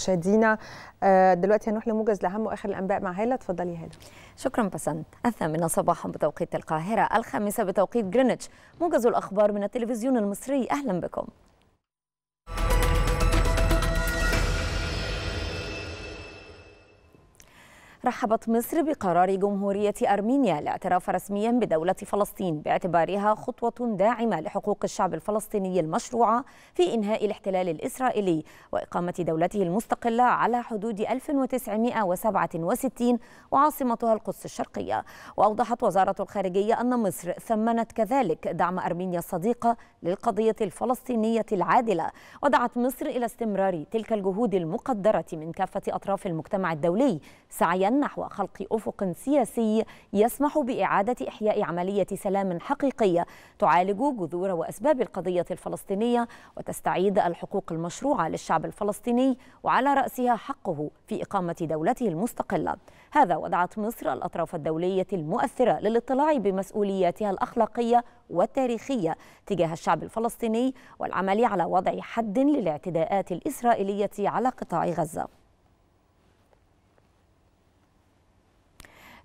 مشاهدينا آه، دلوقتي هنروح لموجز لاهم واخر الانباء مع هاله اتفضلي هاله شكرا بسنت الثامنه صباحا بتوقيت القاهره الخامسه بتوقيت جرينتش موجز الاخبار من التلفزيون المصري اهلا بكم رحبت مصر بقرار جمهورية أرمينيا الاعتراف رسميا بدولة فلسطين باعتبارها خطوة داعمة لحقوق الشعب الفلسطيني المشروعة في إنهاء الاحتلال الإسرائيلي وإقامة دولته المستقلة على حدود 1967 وعاصمتها القدس الشرقية وأوضحت وزارة الخارجية أن مصر ثمنت كذلك دعم أرمينيا الصديقة للقضية الفلسطينية العادلة ودعت مصر إلى استمرار تلك الجهود المقدرة من كافة أطراف المجتمع الدولي سعيا نحو خلق أفق سياسي يسمح بإعادة إحياء عملية سلام حقيقية تعالج جذور وأسباب القضية الفلسطينية وتستعيد الحقوق المشروعة للشعب الفلسطيني وعلى رأسها حقه في إقامة دولته المستقلة هذا ودعت مصر الأطراف الدولية المؤثرة للاطلاع بمسؤولياتها الأخلاقية والتاريخية تجاه الشعب الفلسطيني والعمل على وضع حد للاعتداءات الإسرائيلية على قطاع غزة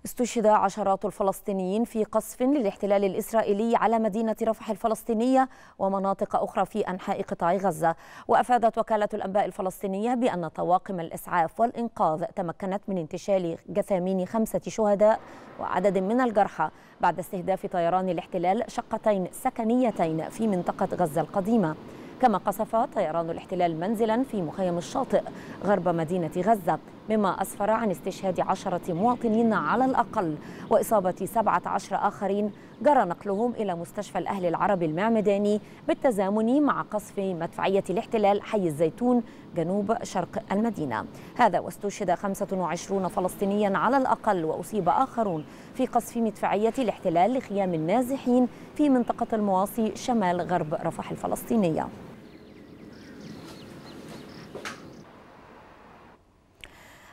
استشهد عشرات الفلسطينيين في قصف للاحتلال الإسرائيلي على مدينة رفح الفلسطينية ومناطق أخرى في أنحاء قطاع غزة وأفادت وكالة الأنباء الفلسطينية بأن طواقم الإسعاف والإنقاذ تمكنت من انتشال جثامين خمسة شهداء وعدد من الجرحى بعد استهداف طيران الاحتلال شقتين سكنيتين في منطقة غزة القديمة كما قصف طيران الاحتلال منزلا في مخيم الشاطئ غرب مدينة غزة مما أسفر عن استشهاد عشرة مواطنين على الأقل وإصابة 17 آخرين جرى نقلهم إلى مستشفى الأهل العربي المعمداني بالتزامن مع قصف مدفعية الاحتلال حي الزيتون جنوب شرق المدينة هذا واستشهد 25 فلسطينيا على الأقل وأصيب آخرون في قصف مدفعية الاحتلال لخيام النازحين في منطقة المواصي شمال غرب رفح الفلسطينية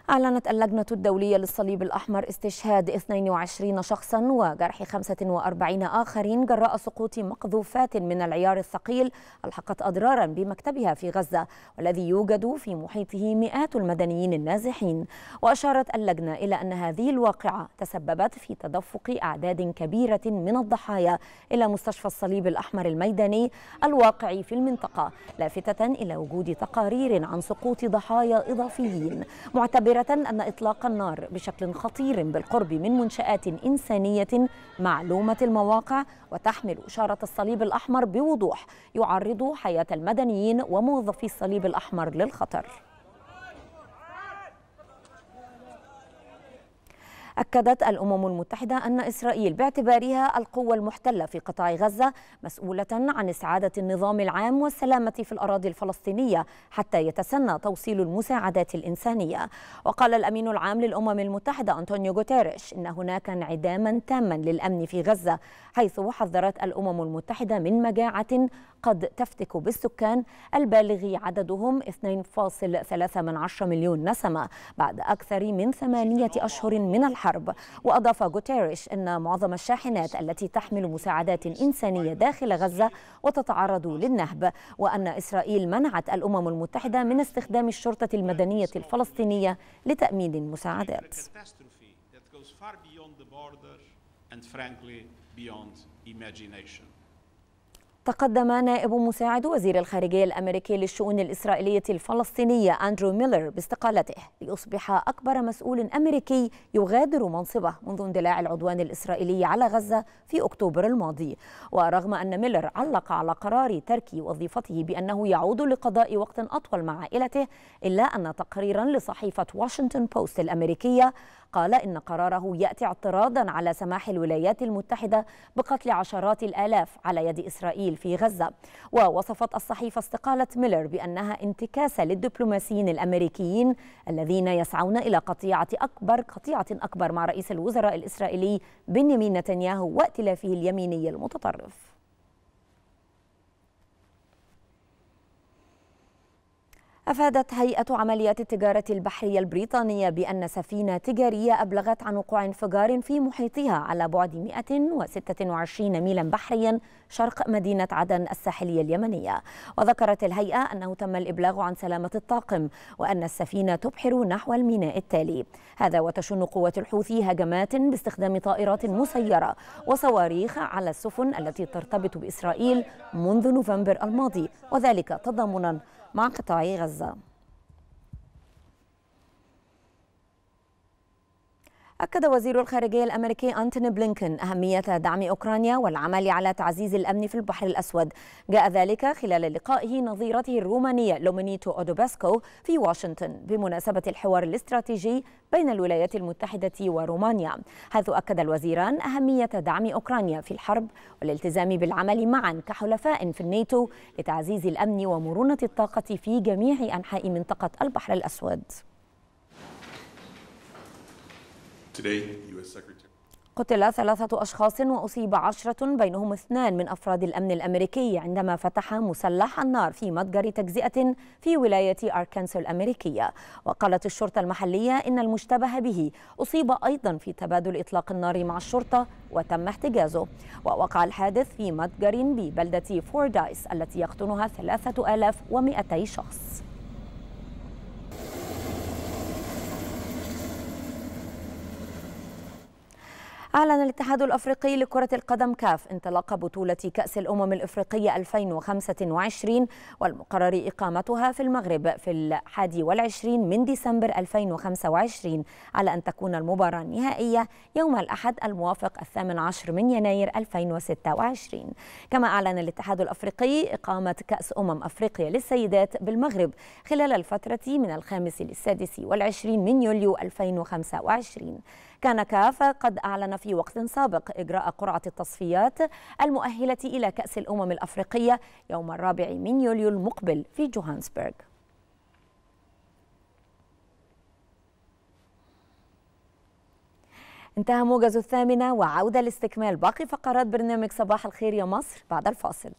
أعلنت اللجنة الدولية للصليب الأحمر استشهاد 22 شخصا وجرح 45 آخرين جراء سقوط مقذوفات من العيار الثقيل ألحقت أضرارا بمكتبها في غزة والذي يوجد في محيطه مئات المدنيين النازحين وأشارت اللجنة إلى أن هذه الواقعة تسببت في تدفق أعداد كبيرة من الضحايا إلى مستشفى الصليب الأحمر الميداني الواقع في المنطقة لافتة إلى وجود تقارير عن سقوط ضحايا إضافيين معتبر مخبرة أن إطلاق النار بشكل خطير بالقرب من منشآت إنسانية معلومة المواقع وتحمل إشارة الصليب الأحمر بوضوح يعرض حياة المدنيين وموظفي الصليب الأحمر للخطر أكدت الأمم المتحدة أن إسرائيل باعتبارها القوة المحتلة في قطاع غزة مسؤولة عن إسعادة النظام العام والسلامة في الأراضي الفلسطينية حتى يتسنى توصيل المساعدات الإنسانية وقال الأمين العام للأمم المتحدة أنطونيو غوتيريش إن هناك انعداما تاما للأمن في غزة حيث حذرت الأمم المتحدة من مجاعة قد تفتك بالسكان البالغ عددهم 2.3 مليون نسمة بعد أكثر من ثمانية أشهر من الحرب وأضاف غوتيريش أن معظم الشاحنات التي تحمل مساعدات إنسانية داخل غزة وتتعرض للنهب وأن إسرائيل منعت الأمم المتحدة من استخدام الشرطة المدنية الفلسطينية لتأمين المساعدات and frankly beyond imagination. تقدم نائب مساعد وزير الخارجية الأمريكي للشؤون الإسرائيلية الفلسطينية أندرو ميلر باستقالته ليصبح أكبر مسؤول أمريكي يغادر منصبه منذ اندلاع العدوان الإسرائيلي على غزة في أكتوبر الماضي ورغم أن ميلر علق على قرار ترك وظيفته بأنه يعود لقضاء وقت أطول مع عائلته إلا أن تقريرا لصحيفة واشنطن بوست الأمريكية قال إن قراره يأتي اعتراضا على سماح الولايات المتحدة بقتل عشرات الآلاف على يد إسرائيل في غزة ووصفت الصحيفة استقالة ميلر بأنها انتكاسة للدبلوماسيين الأمريكيين الذين يسعون إلى قطيعة أكبر قطيعة أكبر مع رئيس الوزراء الإسرائيلي بنيامين نتنياهو وائتلافه اليميني المتطرف أفادت هيئة عمليات التجارة البحرية البريطانية بأن سفينة تجارية أبلغت عن وقوع انفجار في محيطها على بعد 126 ميلا بحريا شرق مدينة عدن الساحلية اليمنية وذكرت الهيئة أنه تم الإبلاغ عن سلامة الطاقم وأن السفينة تبحر نحو الميناء التالي هذا وتشن قوة الحوثي هجمات باستخدام طائرات مسيرة وصواريخ على السفن التي ترتبط بإسرائيل منذ نوفمبر الماضي وذلك تضامنا مع قطاع غزة أكد وزير الخارجية الأمريكي أنتوني بلينكن أهمية دعم أوكرانيا والعمل على تعزيز الأمن في البحر الأسود جاء ذلك خلال لقائه نظيرته الرومانية لومينيتو أودوباسكو في واشنطن بمناسبة الحوار الاستراتيجي بين الولايات المتحدة ورومانيا حيث أكد الوزيران أهمية دعم أوكرانيا في الحرب والالتزام بالعمل معا كحلفاء في الناتو لتعزيز الأمن ومرونة الطاقة في جميع أنحاء منطقة البحر الأسود قتل ثلاثة أشخاص وأصيب عشرة بينهم اثنان من أفراد الأمن الأمريكي عندما فتح مسلح النار في متجر تجزئة في ولاية أركنسو الأمريكية وقالت الشرطة المحلية إن المشتبه به أصيب أيضا في تبادل إطلاق النار مع الشرطة وتم احتجازه ووقع الحادث في متجر ببلدة فوردايس التي يقطنها 3200 شخص أعلن الاتحاد الأفريقي لكرة القدم كاف انطلاق بطولة كأس الأمم الأفريقية 2025 والمقرر إقامتها في المغرب في الحادي والعشرين من ديسمبر 2025 على أن تكون المباراة النهائية يوم الأحد الموافق الثامن عشر من يناير 2026 كما أعلن الاتحاد الأفريقي إقامة كأس أمم أفريقيا للسيدات بالمغرب خلال الفترة من الخامس للسادس والعشرين من يوليو 2025 كان كاف قد أعلن في وقت سابق إجراء قرعة التصفيات المؤهلة إلى كأس الأمم الأفريقية يوم الرابع من يوليو المقبل في جوهانسبرغ انتهى موجز الثامنة وعودة لاستكمال باقي فقرات برنامج صباح الخير يا مصر بعد الفاصل